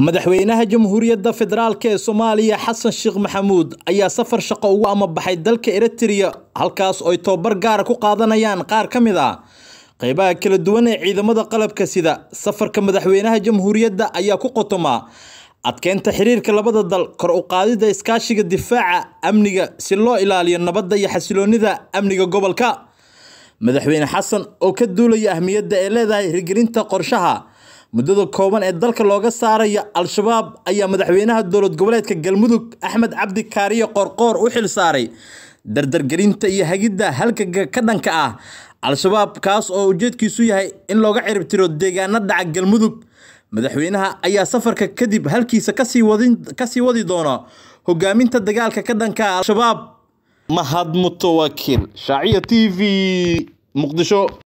madaxweynaha jamhuuriyadda federaalk ee soomaaliya xasan sheekh maxamuud ayaa safar shaqo ugu amabaxay dalka eritriya halkaas oo tobabar gaara ku qaadanayaan qaar ka mid ah qaybaha kala duwan ee ciidamada qalabka sida safarka madaxweynaha jamhuuriyadda ayaa ku qotoma adkeynta xiriirka labada dal kor u qaadida iskaashiga difaaca amniga si loo ilaaliyo nabadda iyo xasiloonida amniga gobolka madaxweyne xasan oo ka duulaya ahmiyadda ay leedahay hirgelinta qorshaha muddada kooban ee dalka looga saaraya al-shabaab ayaa madaxweynaha dowlad goboleedka galmudug axmed cabdi kaariyo qoorqoor u xil saaray dardargelinta iyo hagidda halgaga ka dhanka ah al-shabaab kaas oo ujeedkiisu yahay in looga ciribtiro deegaano dhaca galmudug madaxweynaha ayaa safarka kadib halkiisa kasii wadi doona hogaaminta dagaalka ka dhanka al-shabaab mahad mutawakiil shaaciya t v muqdisho